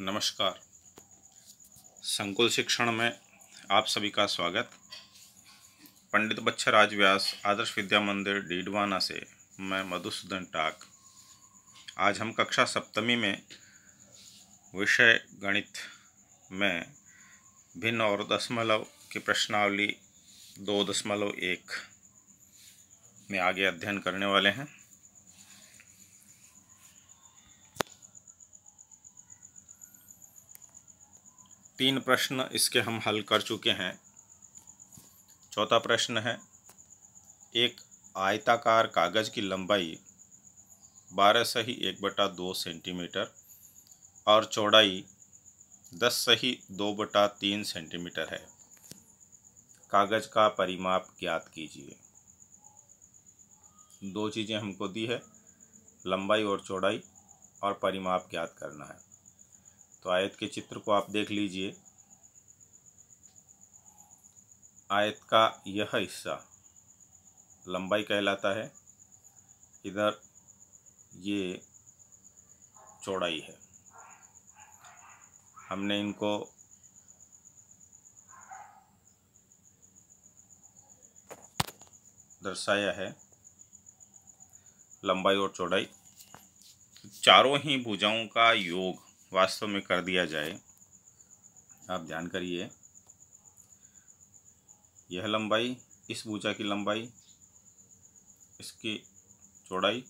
नमस्कार संकुल शिक्षण में आप सभी का स्वागत पंडित बच्छराज व्यास आदर्श विद्या मंदिर डीडवाना से मैं मधुसूदन टाक आज हम कक्षा सप्तमी में विषय गणित में भिन्न और दशमलव की प्रश्नावली दो दशमलव एक में आगे अध्ययन करने वाले हैं तीन प्रश्न इसके हम हल कर चुके हैं चौथा प्रश्न है एक आयताकार कागज़ की लंबाई बारह सही एक बटा दो सेंटीमीटर और चौड़ाई दस सही दो बटा तीन सेंटीमीटर है कागज़ का परिमाप ज्ञात कीजिए दो चीज़ें हमको दी है लंबाई और चौड़ाई और परिमाप ज्ञात करना है तो आयत के चित्र को आप देख लीजिए आयत का यह हिस्सा लंबाई कहलाता है इधर ये चौड़ाई है हमने इनको दर्शाया है लंबाई और चौड़ाई चारों ही भुजाओं का योग वास्तव में कर दिया जाए आप ध्यान करिए यह लंबाई इस भूजा की लंबाई इसकी चौड़ाई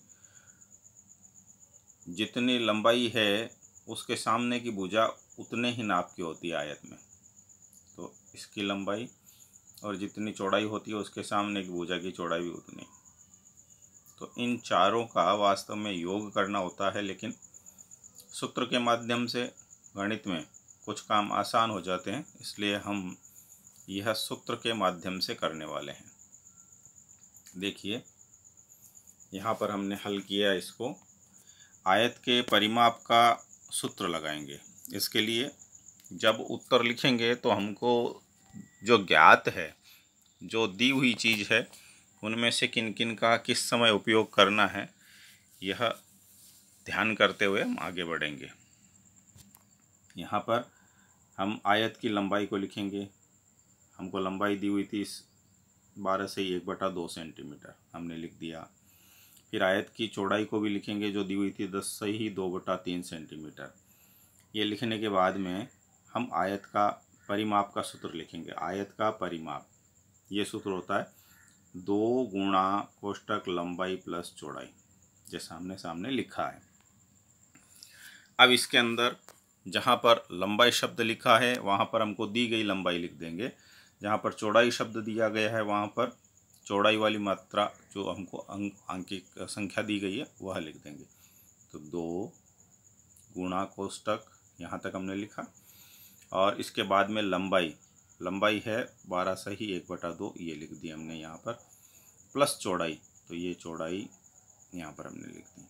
जितनी लंबाई है उसके सामने की भूजा उतने ही नाप की होती है आयत में तो इसकी लंबाई और जितनी चौड़ाई होती है उसके सामने की भूजा की चौड़ाई भी उतनी तो इन चारों का वास्तव में योग करना होता है लेकिन सूत्र के माध्यम से गणित में कुछ काम आसान हो जाते हैं इसलिए हम यह सूत्र के माध्यम से करने वाले हैं देखिए यहाँ पर हमने हल किया इसको आयत के परिमाप का सूत्र लगाएंगे इसके लिए जब उत्तर लिखेंगे तो हमको जो ज्ञात है जो दी हुई चीज़ है उनमें से किन किन का किस समय उपयोग करना है यह ध्यान करते हुए हम आगे बढ़ेंगे यहाँ पर हम आयत की लंबाई को लिखेंगे हमको लंबाई दी हुई थी इस बारह से एक बटा दो सेंटीमीटर हमने लिख दिया फिर आयत की चौड़ाई को भी लिखेंगे जो दी हुई थी दस से ही दो बटा तीन सेंटीमीटर ये लिखने के बाद में हम आयत का परिमाप का सूत्र लिखेंगे आयत का परिमाप ये सूत्र होता है दो गुणा कोष्टक लंबाई प्लस चौड़ाई जैसा हमने सामने लिखा है अब इसके अंदर जहाँ पर लंबाई शब्द लिखा है वहाँ पर हमको दी गई लंबाई लिख देंगे जहाँ पर चौड़ाई शब्द दिया गया है वहाँ पर चौड़ाई वाली मात्रा जो हमको अंक अंकिक संख्या दी गई है वह लिख देंगे तो दो गुणा कोष्टक यहाँ तक हमने लिखा और इसके बाद में लंबाई लंबाई है बारह से ही एक बटा दो ये लिख दी हमने यहाँ पर प्लस चौड़ाई तो ये चौड़ाई यहाँ पर हमने लिख दी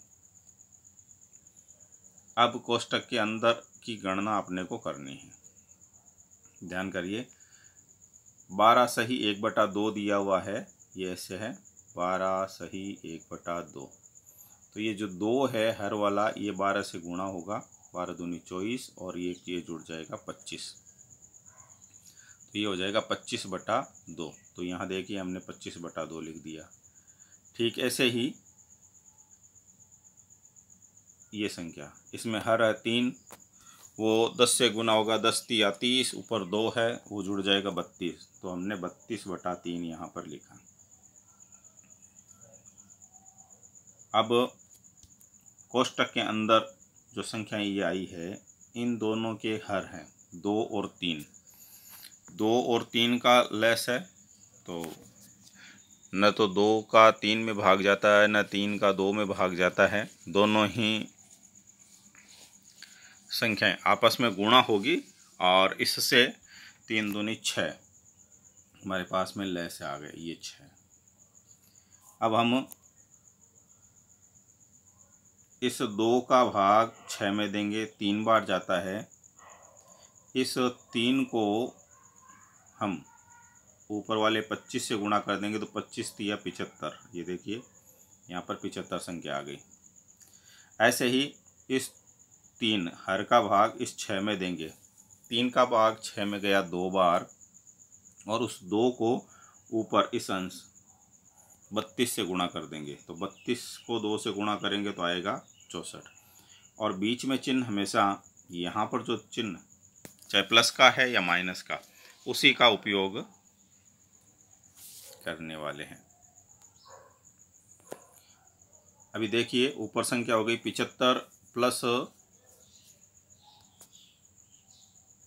अब कोष्टक के अंदर की गणना अपने को करनी है ध्यान करिए बारह सही एक बटा दो दिया हुआ है ये ऐसे है बारह सही एक बटा दो तो ये जो दो है हर वाला ये बारह से गुणा होगा बारह दूनी चौबीस और ये ये जुड़ जाएगा पच्चीस तो ये हो जाएगा पच्चीस बटा दो तो यहाँ देखिए हमने पच्चीस बटा दो लिख दिया ठीक ऐसे ही ये संख्या इसमें हर है तीन वो दस से गुना होगा दस या तीस ऊपर दो है वो जुड़ जाएगा बत्तीस तो हमने बत्तीस बटा तीन यहाँ पर लिखा अब कोष्टक के अंदर जो संख्या ये आई है इन दोनों के हर हैं दो और तीन दो और तीन का लेस है तो न तो दो का तीन में भाग जाता है न तीन का दो में भाग जाता है दोनों ही संख्याएं आपस में गुणा होगी और इससे तीन दूनी छः हमारे पास में लय से आ गए ये छः अब हम इस दो का भाग छः में देंगे तीन बार जाता है इस तीन को हम ऊपर वाले पच्चीस से गुणा कर देंगे तो पच्चीस तिया पिचहत्तर ये देखिए यहाँ पर पिचहत्तर संख्या आ गई ऐसे ही इस तीन हर का भाग इस छः में देंगे तीन का भाग छः में गया दो बार और उस दो को ऊपर इस अंश बत्तीस से गुणा कर देंगे तो बत्तीस को दो से गुणा करेंगे तो आएगा चौंसठ और बीच में चिन्ह हमेशा यहाँ पर जो चिन्ह चाहे प्लस का है या माइनस का उसी का उपयोग करने वाले हैं अभी देखिए ऊपर संख्या हो गई पिचहत्तर प्लस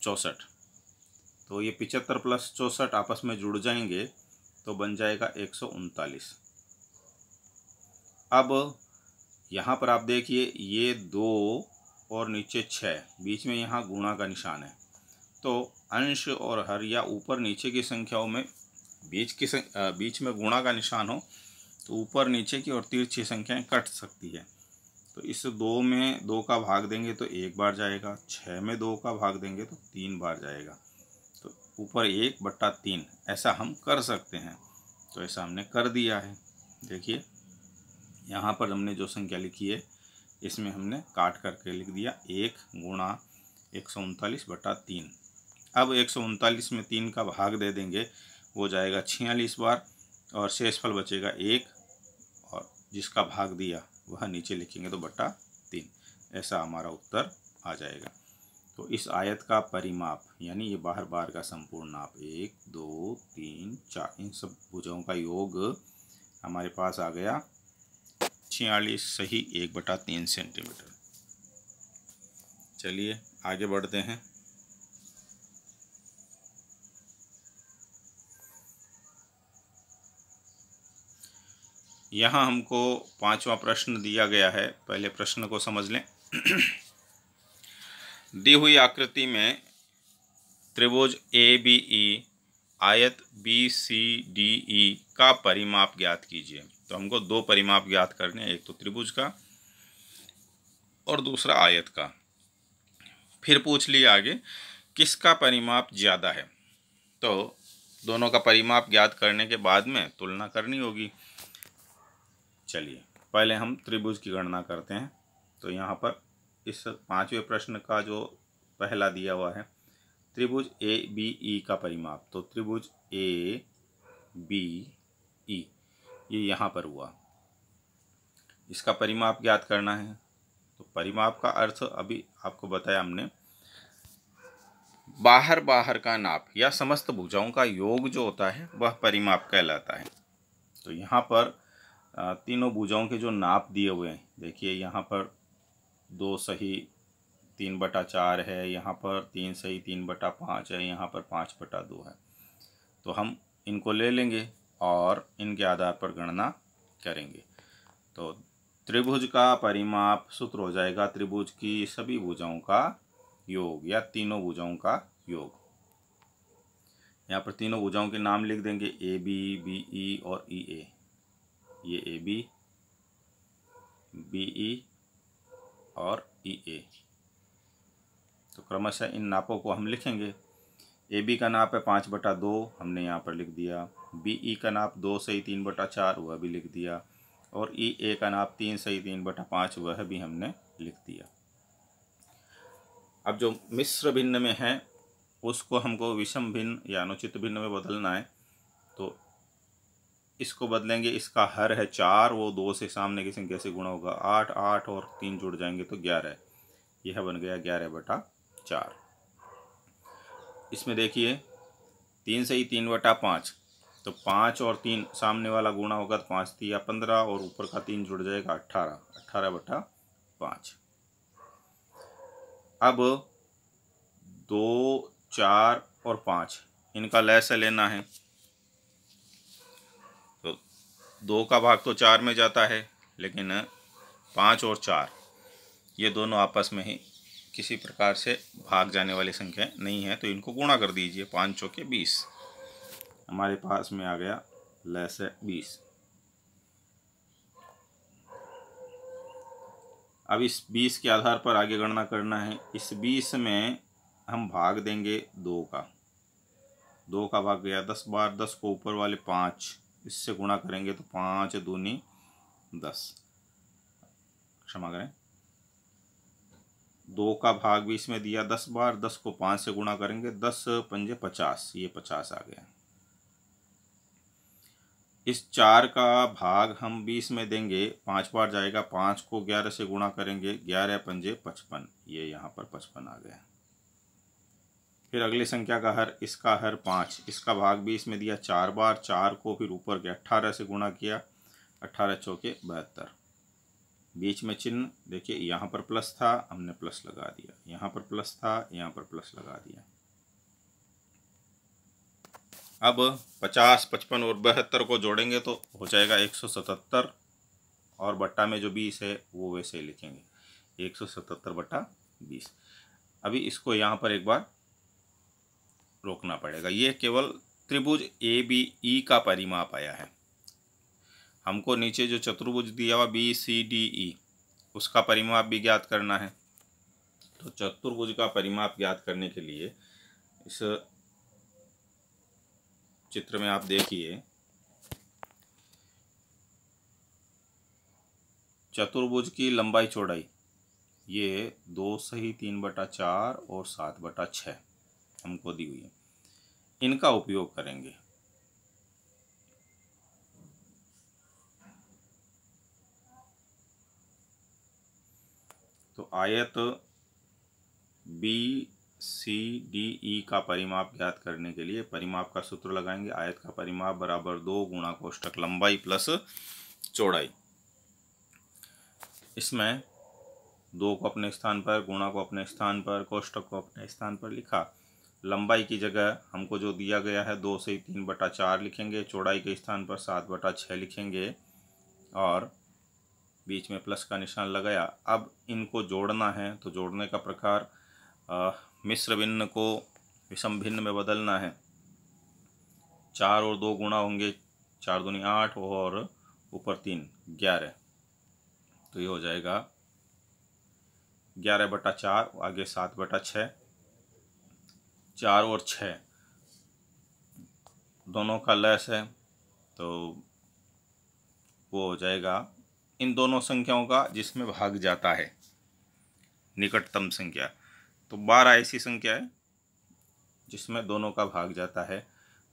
चौंसठ तो ये पिचहत्तर प्लस चौंसठ आपस में जुड़ जाएंगे तो बन जाएगा एक सौ उनतालीस अब यहाँ पर आप देखिए ये दो और नीचे छः बीच में यहाँ गुणा का निशान है तो अंश और हर या ऊपर नीचे की संख्याओं में बीच की बीच में गुणा का निशान हो तो ऊपर नीचे की और तिरछी संख्याएं कट सकती है तो इस दो में दो का भाग देंगे तो एक बार जाएगा छः में दो का भाग देंगे तो तीन बार जाएगा तो ऊपर एक बट्टा तीन ऐसा हम कर सकते हैं तो ऐसा हमने कर दिया है देखिए यहाँ पर हमने जो संख्या लिखी है इसमें हमने काट करके लिख दिया एक गुणा एक सौ उनतालीस बटा तीन अब एक सौ उनतालीस में तीन का भाग दे देंगे वो जाएगा छियालीस बार और शेषफल बचेगा एक और जिसका भाग दिया वह नीचे लिखेंगे तो बट्टा तीन ऐसा हमारा उत्तर आ जाएगा तो इस आयत का परिमाप यानी ये बाहर बार का संपूर्ण नाप एक दो तीन चार इन सब भुजाओं का योग हमारे पास आ गया छियालीस सही एक बटा तीन सेंटीमीटर चलिए आगे बढ़ते हैं यहाँ हमको पांचवा प्रश्न दिया गया है पहले प्रश्न को समझ लें दी हुई आकृति में त्रिभुज ए बी ई आयत बी सी डी ई का परिमाप ज्ञात कीजिए तो हमको दो परिमाप ज्ञात करने हैं एक तो त्रिभुज का और दूसरा आयत का फिर पूछ लिया आगे किसका परिमाप ज़्यादा है तो दोनों का परिमाप ज्ञात करने के बाद में तुलना करनी होगी चलिए पहले हम त्रिभुज की गणना करते हैं तो यहाँ पर इस पांचवें प्रश्न का जो पहला दिया हुआ है त्रिभुज ए बी ई का परिमाप तो त्रिभुज ए बी ई ये यहाँ पर हुआ इसका परिमाप ज्ञात करना है तो परिमाप का अर्थ अभी आपको बताया हमने बाहर बाहर का नाप या समस्त भुजाओं का योग जो होता है वह परिमाप कहलाता है तो यहाँ पर तीनों भुजाओं के जो नाप दिए हुए हैं देखिए यहाँ पर दो सही तीन बटा चार है यहाँ पर तीन सही तीन बटा पाँच है यहाँ पर पाँच बटा दो है तो हम इनको ले लेंगे और इनके आधार पर गणना करेंगे तो त्रिभुज का परिमाप सूत्र हो जाएगा त्रिभुज की सभी भुजाओं का योग या तीनों भुजाओं का योग यहाँ पर तीनों भुजाओं के नाम लिख देंगे ए बी बी ई और ई ए ये ए बी बी ई और ई e, ए तो क्रमशः इन नापों को हम लिखेंगे ए बी का नाप है पाँच बटा दो हमने यहाँ पर लिख दिया बी ई e का नाप दो सही तीन बटा चार वह भी लिख दिया और ई e, ए का नाप तीन सही तीन बटा पाँच वह भी हमने लिख दिया अब जो मिश्र भिन्न में है उसको हमको विषम भिन्न या अनुचित भिन्न में बदलना है तो इसको बदलेंगे इसका हर है चार वो दो से सामने की संख्या से गुणा होगा आठ आठ और तीन जुड़ जाएंगे तो ग्यारह यह बन गया ग्यारह बटा चार इसमें देखिए तीन से ही तीन बटा पाँच तो पाँच और तीन सामने वाला गुणा होगा तो पाँच थी या पंद्रह और ऊपर का तीन जुड़ जाएगा अट्ठारह अट्ठारह बटा पाँच अब दो चार और पाँच इनका लैस लेना है दो का भाग तो चार में जाता है लेकिन पाँच और चार ये दोनों आपस में ही किसी प्रकार से भाग जाने वाली संख्या नहीं है तो इनको गुणा कर दीजिए पाँच चौके बीस हमारे पास में आ गया लेस है बीस अब इस बीस के आधार पर आगे गणना करना है इस बीस में हम भाग देंगे दो का दो का भाग गया दस बार दस को ऊपर वाले पाँच इससे गुणा करेंगे तो पाँच दूनी दस क्षमा करें दो का भाग भी इसमें दिया दस बार दस को पाँच से गुणा करेंगे दस पंजे पचास ये पचास आ गया इस चार का भाग हम बीस में देंगे पाँच बार जाएगा पाँच को ग्यारह से गुणा करेंगे ग्यारह पंजे पचपन ये यहाँ पर पचपन आ गया फिर अगली संख्या का हर इसका हर पाँच इसका भाग भी इसमें दिया चार बार चार को फिर ऊपर के अट्ठारह से गुणा किया अट्ठारह चौके बहत्तर बीच में चिन्ह देखिए यहाँ पर प्लस था हमने प्लस लगा दिया यहाँ पर प्लस था यहाँ पर प्लस लगा दिया अब पचास पचपन और बहत्तर को जोड़ेंगे तो हो जाएगा एक सौ सतहत्तर और बट्टा में जो बीस है वो वैसे ही लिखेंगे सतहत्तर बट्टा बीस अभी इसको यहाँ पर एक बार रोकना पड़ेगा ये केवल त्रिभुज ए बी ई का परिमाप आया है हमको नीचे जो चतुर्भुज दिया हुआ बी सी डी ई उसका परिमाप भी ज्ञात करना है तो चतुर्भुज का परिमाप ज्ञात करने के लिए इस चित्र में आप देखिए चतुर्भुज की लंबाई चौड़ाई ये दो सही तीन बटा चार और सात बटा छः हमको दी हुई है इनका उपयोग करेंगे तो आयत बी सी डी ई का परिमाप ज्ञात करने के लिए परिमाप का सूत्र लगाएंगे आयत का परिमाप बराबर दो गुणा कोष्टक लंबाई प्लस चौड़ाई इसमें दो को अपने स्थान पर गुणा को अपने स्थान पर कोष्टक को अपने स्थान पर लिखा लंबाई की जगह हमको जो दिया गया है दो से तीन बटा चार लिखेंगे चौड़ाई के स्थान पर सात बटा छः लिखेंगे और बीच में प्लस का निशान लगाया अब इनको जोड़ना है तो जोड़ने का प्रकार मिश्र भिन्न को विषम भिन्न में बदलना है चार और दो गुणा होंगे चार दूनी आठ और ऊपर तीन ग्यारह तो ये हो जाएगा ग्यारह बटा चार आगे सात बटा छः चार और छः दोनों का लेस है तो वो हो जाएगा इन दोनों संख्याओं का जिसमें भाग जाता है निकटतम संख्या तो बारह ऐसी संख्या है जिसमें दोनों का भाग जाता है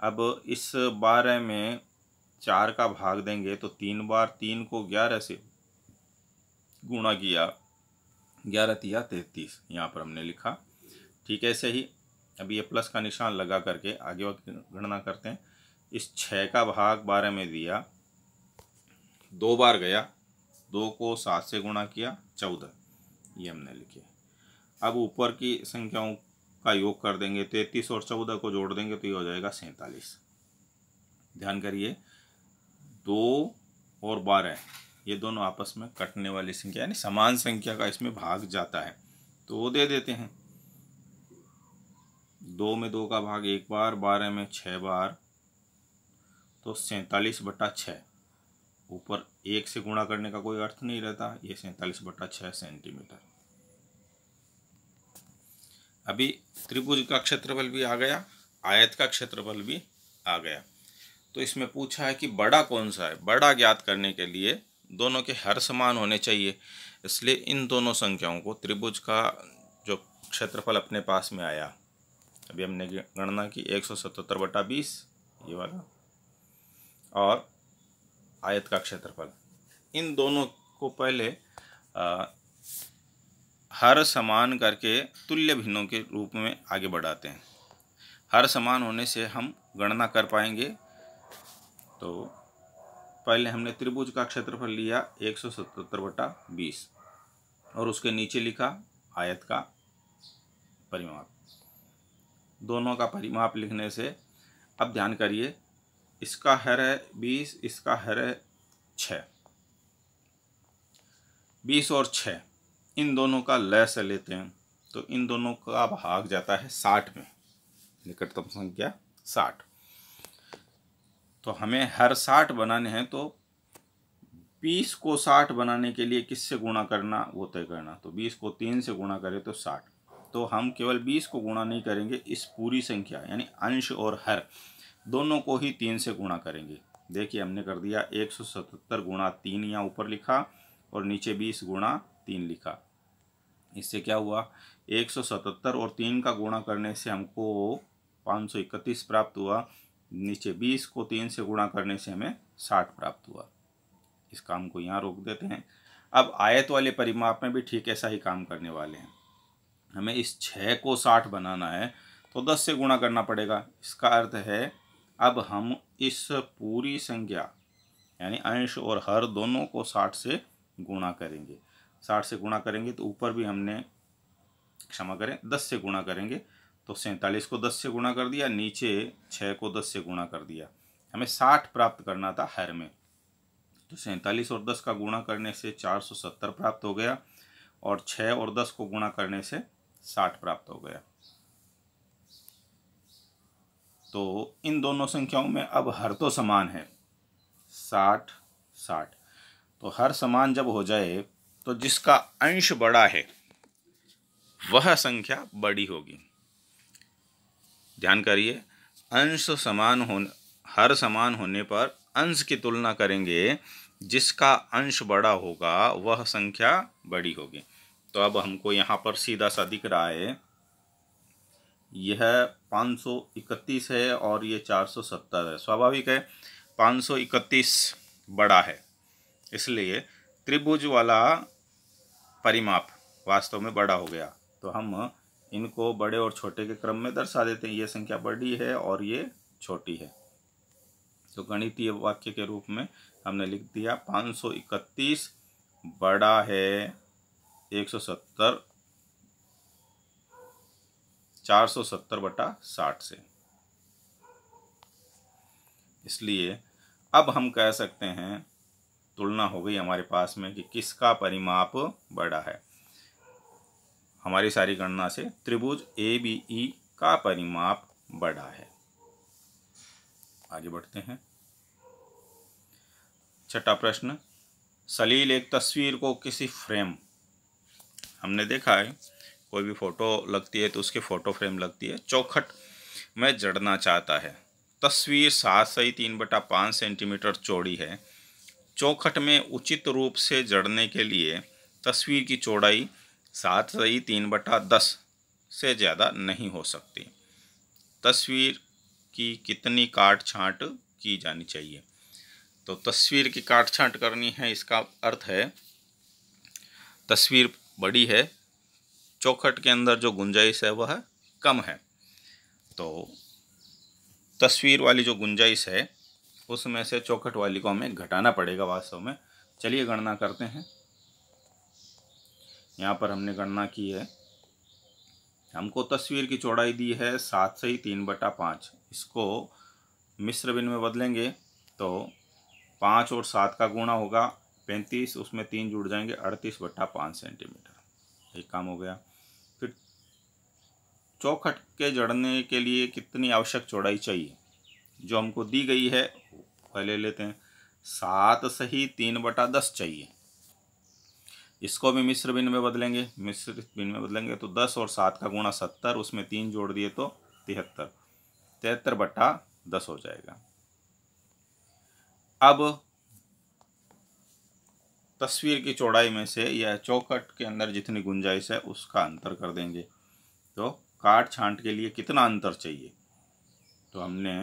अब इस बारह में चार का भाग देंगे तो तीन बार तीन को ग्यारह से गुणा किया ग्यारह तिया तैतीस यहाँ पर हमने लिखा ठीक ऐसे ही अब ये प्लस का निशान लगा करके आगे वक्त गणना करते हैं इस छः का भाग बारह में दिया दो बार गया दो को सात से गुणा किया चौदह ये हमने लिखे अब ऊपर की संख्याओं का योग कर देंगे तैतीस और चौदह को जोड़ देंगे तो ये हो जाएगा सैंतालीस ध्यान करिए दो और बारह ये दोनों आपस में कटने वाली संख्या यानी समान संख्या का इसमें भाग जाता है तो वो दे देते हैं दो में दो का भाग एक बार बारह में छः बार तो सैंतालीस बटा छः ऊपर एक से गुणा करने का कोई अर्थ नहीं रहता ये सैंतालीस बटा छः सेंटीमीटर अभी त्रिभुज का क्षेत्रफल भी आ गया आयत का क्षेत्रफल भी आ गया तो इसमें पूछा है कि बड़ा कौन सा है बड़ा ज्ञात करने के लिए दोनों के हर समान होने चाहिए इसलिए इन दोनों संख्याओं को त्रिभुज का जो क्षेत्रफल अपने पास में आया अभी हमने गणना की एक सौ सतहत्तर बटा बीस ये वाला और आयत का क्षेत्रफल इन दोनों को पहले आ, हर समान करके तुल्य भिन्नों के रूप में आगे बढ़ाते हैं हर समान होने से हम गणना कर पाएंगे तो पहले हमने त्रिभुज का क्षेत्रफल लिया एक सौ सतहत्तर बटा बीस और उसके नीचे लिखा आयत का परिमाप दोनों का परिमाप लिखने से अब ध्यान करिए इसका हर है बीस इसका हर है छ बीस और छ इन दोनों का लय से लेते हैं तो इन दोनों का भाग जाता है साठ में निकटतम संख्या साठ तो हमें हर साठ बनाने हैं तो बीस को साठ बनाने के लिए किससे गुणा करना वो तय करना तो बीस को तीन से गुणा करें तो साठ तो हम केवल बीस को गुणा नहीं करेंगे इस पूरी संख्या यानी अंश और हर दोनों को ही तीन से गुणा करेंगे देखिए हमने कर दिया एक सौ सतहत्तर गुणा तीन यहाँ ऊपर लिखा और नीचे बीस गुणा तीन लिखा इससे क्या हुआ एक सौ सतहत्तर और तीन का गुणा करने से हमको पाँच सौ इकतीस प्राप्त हुआ नीचे बीस को तीन से गुणा करने से हमें साठ प्राप्त हुआ इस काम को यहाँ रोक देते हैं अब आयत वाले परिमाप में भी ठीक ऐसा ही काम करने वाले हैं हमें इस छः को साठ बनाना है तो दस से गुणा करना पड़ेगा इसका अर्थ है अब हम इस पूरी संख्या यानी अंश और हर दोनों को साठ से गुणा करेंगे साठ से गुणा करेंगे तो ऊपर भी हमने क्षमा करें दस से गुणा करेंगे तो सैंतालीस को दस से गुणा कर दिया नीचे छः को दस से गुणा कर दिया हमें साठ प्राप्त करना था हर में तो सैंतालीस और दस का गुणा करने से चार सौ सत्तर प्राप्त हो गया और छः और दस को गुणा करने से साठ प्राप्त हो गया तो इन दोनों संख्याओं में अब हर तो समान है साठ साठ तो हर समान जब हो जाए तो जिसका अंश बड़ा है वह संख्या बड़ी होगी ध्यान करिए अंश समान हो हर समान होने पर अंश की तुलना करेंगे जिसका अंश बड़ा होगा वह संख्या बड़ी होगी तो अब हमको यहाँ पर सीधा सा दिख रहा है यह 531 है और ये 470 है स्वाभाविक है 531 बड़ा है इसलिए त्रिभुज वाला परिमाप वास्तव में बड़ा हो गया तो हम इनको बड़े और छोटे के क्रम में दर्शा देते हैं ये संख्या बड़ी है और ये छोटी है तो गणितीय वाक्य के रूप में हमने लिख दिया 531 बड़ा है एक सौ सत्तर चार सौ सत्तर बटा साठ से इसलिए अब हम कह सकते हैं तुलना हो गई हमारे पास में कि किसका परिमाप बड़ा है हमारी सारी गणना से त्रिभुज ए बी ई का परिमाप बड़ा है आगे बढ़ते हैं छठा प्रश्न सलील एक तस्वीर को किसी फ्रेम हमने देखा है कोई भी फ़ोटो लगती है तो उसके फ़ोटो फ्रेम लगती है चौखट में जड़ना चाहता है तस्वीर सात सही तीन बटा पाँच सेंटीमीटर चौड़ी है चौखट में उचित रूप से जड़ने के लिए तस्वीर की चौड़ाई सात सही तीन बटा दस से ज़्यादा नहीं हो सकती तस्वीर की कितनी काट छाँट की जानी चाहिए तो तस्वीर की काट छाँट करनी है इसका अर्थ है तस्वीर बड़ी है चौखट के अंदर जो गुंजाइश है वह कम है तो तस्वीर वाली जो गुंजाइश है उसमें से चौखट वाली को हमें घटाना पड़ेगा वास्तव में चलिए गणना करते हैं यहाँ पर हमने गणना की है हमको तस्वीर की चौड़ाई दी है सात से ही तीन बटा पाँच इसको मिश्र बिन में बदलेंगे तो पाँच और सात का गुणा होगा पैंतीस उसमें तीन जुड़ जाएंगे अड़तीस बट्टा पाँच सेंटीमीटर एक काम हो गया फिर चौखट के जड़ने के लिए कितनी आवश्यक चौड़ाई चाहिए जो हमको दी गई है पहले लेते हैं सात सही तीन बटा दस चाहिए इसको भी मिश्र बिन में बदलेंगे मिश्र बिन में बदलेंगे तो दस और सात का गुणा सत्तर उसमें तीन जोड़ दिए तो तिहत्तर तिहत्तर बट्टा दस हो जाएगा अब तस्वीर की चौड़ाई में से या चौकट के अंदर जितनी गुंजाइश है उसका अंतर कर देंगे तो काट छांट के लिए कितना अंतर चाहिए तो हमने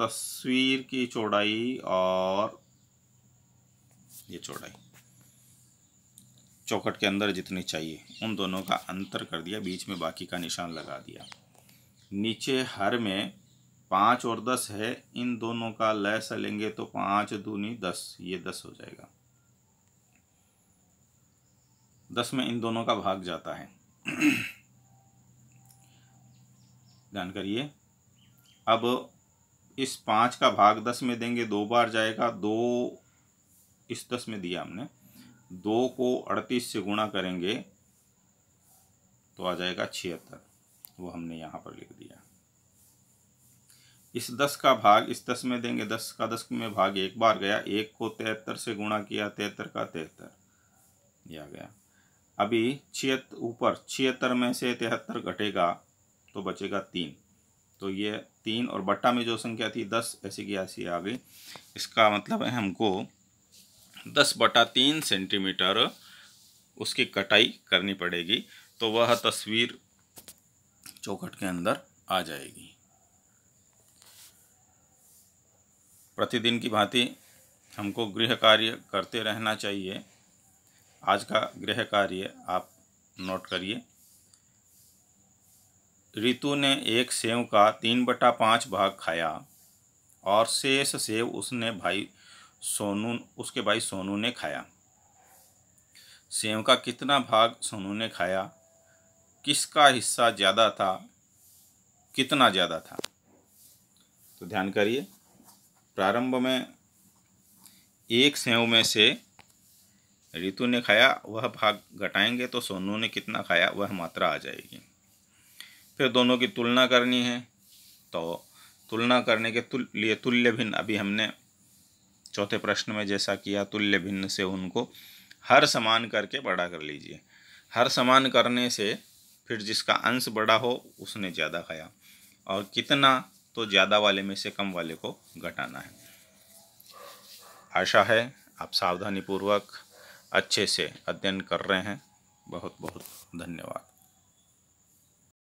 तस्वीर की चौड़ाई और ये चौड़ाई चौकट के अंदर जितनी चाहिए उन दोनों का अंतर कर दिया बीच में बाकी का निशान लगा दिया नीचे हर में पाँच और दस है इन दोनों का लय से लेंगे तो पाँच दूनी दस ये दस हो जाएगा दस में इन दोनों का भाग जाता है ध्यान करिए अब इस पाँच का भाग दस में देंगे दो बार जाएगा दो इस दस में दिया हमने दो को अड़तीस से गुणा करेंगे तो आ जाएगा छिहत्तर वो हमने यहाँ पर लिख दिया इस दस का भाग इस दस में देंगे दस का दस में भाग एक बार गया एक को तिहत्तर से गुणा किया तिहत्तर का तिहत्तर यह गया अभी छिहत्तर ऊपर छिहत्तर में से तिहत्तर घटेगा तो बचेगा तीन तो ये तीन और बट्टा में जो संख्या थी दस ऐसी की ऐसी आ गई इसका मतलब है हमको दस बटा तीन सेंटीमीटर उसकी कटाई करनी पड़ेगी तो वह तस्वीर चौखट के अंदर आ जाएगी प्रतिदिन की भांति हमको गृह कार्य करते रहना चाहिए आज का गृह कार्य आप नोट करिए ऋतु ने एक सेव का तीन बटा पाँच भाग खाया और शेष सेव उसने भाई सोनू उसके भाई सोनू ने खाया सेव का कितना भाग सोनू ने खाया किसका हिस्सा ज़्यादा था कितना ज़्यादा था तो ध्यान करिए प्रारंभ में एक सेव में से ऋतु ने खाया वह भाग घटाएंगे तो सोनू ने कितना खाया वह मात्रा आ जाएगी फिर दोनों की तुलना करनी है तो तुलना करने के तुल लिए तुल्य भिन्न अभी हमने चौथे प्रश्न में जैसा किया तुल्य भिन्न से उनको हर समान करके बड़ा कर लीजिए हर समान करने से फिर जिसका अंश बड़ा हो उसने ज़्यादा खाया और कितना तो ज़्यादा वाले में से कम वाले को घटाना है आशा है आप सावधानीपूर्वक अच्छे से अध्ययन कर रहे हैं बहुत बहुत धन्यवाद